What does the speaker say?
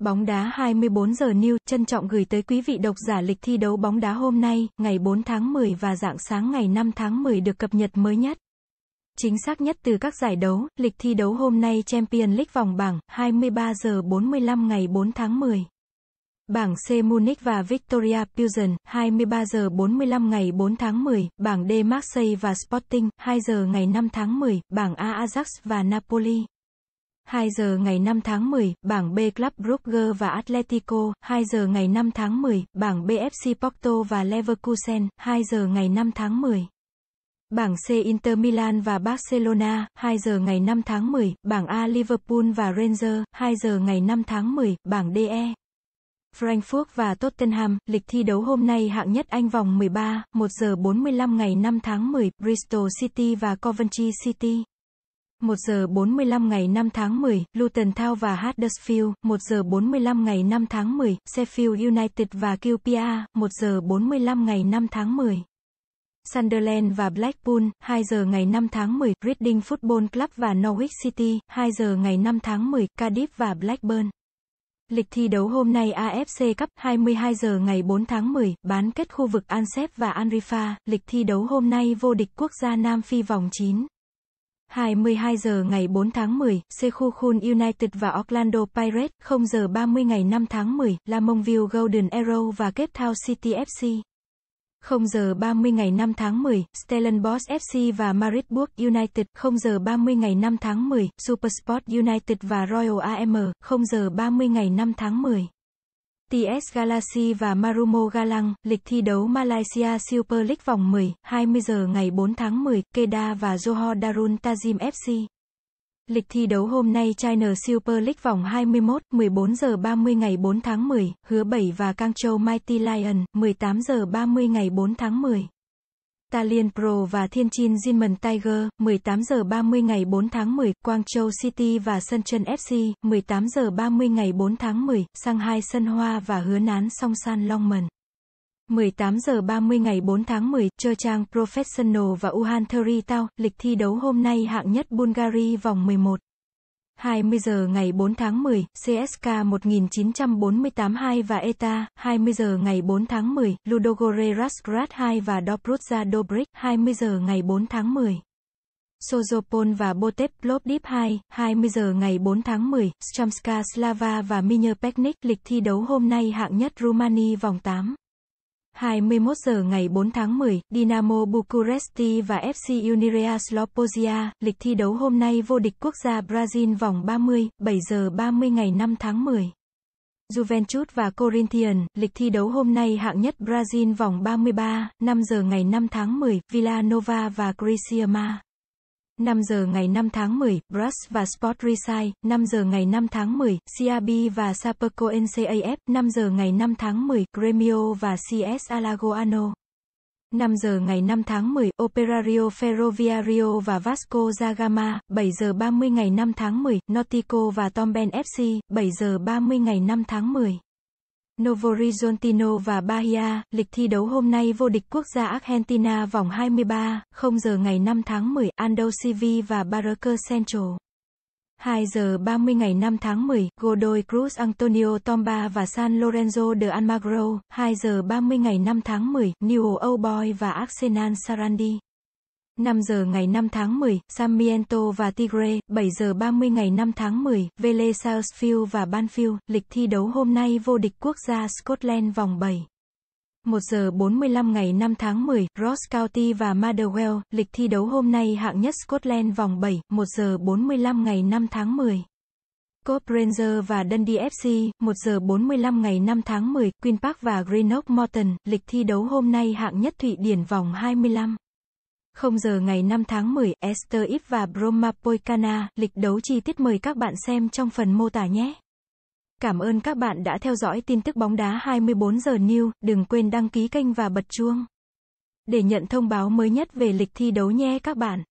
Bóng đá 24 giờ New trân trọng gửi tới quý vị độc giả lịch thi đấu bóng đá hôm nay, ngày 4 tháng 10 và dạng sáng ngày 5 tháng 10 được cập nhật mới nhất. Chính xác nhất từ các giải đấu, lịch thi đấu hôm nay Champions League vòng bảng, 23 giờ 45 ngày 4 tháng 10. Bảng C Munich và Victoria Pilsen, 23 giờ 45 ngày 4 tháng 10, bảng D Marseille và Sporting, 2 giờ ngày 5 tháng 10, bảng A Ajax và Napoli. 2 giờ ngày 5 tháng 10, bảng B Club Brugge và Atletico, 2 giờ ngày 5 tháng 10, bảng BFC Porto và Leverkusen, 2 giờ ngày 5 tháng 10. Bảng C Inter Milan và Barcelona, 2 giờ ngày 5 tháng 10, bảng A Liverpool và Rangers, 2 giờ ngày 5 tháng 10, bảng DE. Frankfurt và Tottenham, lịch thi đấu hôm nay hạng nhất Anh vòng 13, 1 giờ 45 ngày 5 tháng 10, Bristol City và Coventry City. 1 giờ 45 ngày 5 tháng 10, Luton Town và Huddersfield, 1 giờ 45 ngày 5 tháng 10, Sheffield United và QPR, 1 giờ 45 ngày 5 tháng 10. Sunderland và Blackpool, 2 giờ ngày 5 tháng 10, Reading Football Club và Norwich City, 2 giờ ngày 5 tháng 10, Cardiff và Blackburn. Lịch thi đấu hôm nay AFC Cup 22 giờ ngày 4 tháng 10, bán kết khu vực Ansep và Anrifa, lịch thi đấu hôm nay vô địch quốc gia Nam Phi vòng 9. 22 giờ ngày 4 tháng 10, Sekhukun United và Orlando Pirates, 0 giờ 30 ngày 5 tháng 10, Lamontville Golden Arrow và Cape Town City FC. 0 giờ 30 ngày 5 tháng 10, Stellenbosch FC và Maritzburg United, 0 giờ 30 ngày 5 tháng 10, Supersport United và Royal AM, 0 giờ 30 ngày 5 tháng 10. TS Galaxy và Marumo Galang, lịch thi đấu Malaysia Super League vòng 10, 20 giờ ngày 4 tháng 10, Kedah và Johor Darul Ta'zim FC. Lịch thi đấu hôm nay China Super League vòng 21, 14 giờ 30 ngày 4 tháng 10, Hứa 7 và Cang Châu Mighty Lion, 18 giờ 30 ngày 4 tháng 10. Talian Pro và Thiên Chin Jinmen Tiger, 18 giờ 30 ngày 4 tháng 10, Quang Châu City và Sân Chân FC, 18 giờ 30 ngày 4 tháng 10, Sang Hai Sân Hoa và Hứa Nán Song San Long Longmen. 18 giờ 30 ngày 4 tháng 10, Chơ Trang Professional và Uhan Tao, lịch thi đấu hôm nay hạng nhất Bulgari vòng 11. 20 giờ ngày 4 tháng 10, CSK 1948-2 và ETA, 20 giờ ngày 4 tháng 10, Ludogore Razgrad 2 và Dobrudza Dobrik, 20 giờ ngày 4 tháng 10. Sozopol và Botep Plovdiv 2, 20 giờ ngày 4 tháng 10, Shamska Slava và Minyer Peknik, lịch thi đấu hôm nay hạng nhất Rumani vòng 8. 21 giờ ngày 4 tháng 10, Dinamo Bucuresti và FC Unirea Slobodia, lịch thi đấu hôm nay vô địch quốc gia Brazil vòng 30, 7 giờ 30 ngày 5 tháng 10. Juventus và Corinthians, lịch thi đấu hôm nay hạng nhất Brazil vòng 33, 5 giờ ngày 5 tháng 10, Villanova và Criciúma. 5 giờ ngày 5 tháng 10, Brust và Sport Reside, 5 giờ ngày 5 tháng 10, CRB và Sapeco NCAF, 5 giờ ngày 5 tháng 10, Gremio và CS Alagoano. 5 giờ ngày 5 tháng 10, Operario Ferroviario và Vasco da Gama, 7 giờ 30 ngày 5 tháng 10, Nautico và Tomben FC, 7 giờ 30 ngày 5 tháng 10. Novorizontino và Bahia, lịch thi đấu hôm nay vô địch quốc gia Argentina vòng 23, 0 giờ ngày 5 tháng 10, Ando CV và Barraca Central. 2 giờ 30 ngày 5 tháng 10, Godoy Cruz Antonio Tomba và San Lorenzo de Almagro, 2 giờ 30 ngày 5 tháng 10, Newell Old Boy và Arsenal Sarandi. 5 giờ ngày 5 tháng 10, Samiento và Tigre, 7 giờ 30 ngày 5 tháng 10, Vélez Sarsfield và Banfield, lịch thi đấu hôm nay vô địch quốc gia Scotland vòng 7. 1 giờ 45 ngày 5 tháng 10, Ross County và Motherwell, lịch thi đấu hôm nay hạng nhất Scotland vòng 7, 1 giờ 45 ngày 5 tháng 10. Cop Ranger và Dundee FC, 1 giờ 45 ngày 5 tháng 10, Queen Park và Greenock Morton, lịch thi đấu hôm nay hạng nhất Thụy Điển vòng 25. 0 giờ ngày 5 tháng 10, Esther Ip và Broma Poikana, lịch đấu chi tiết mời các bạn xem trong phần mô tả nhé. Cảm ơn các bạn đã theo dõi tin tức bóng đá 24 giờ New, đừng quên đăng ký kênh và bật chuông. Để nhận thông báo mới nhất về lịch thi đấu nhé các bạn.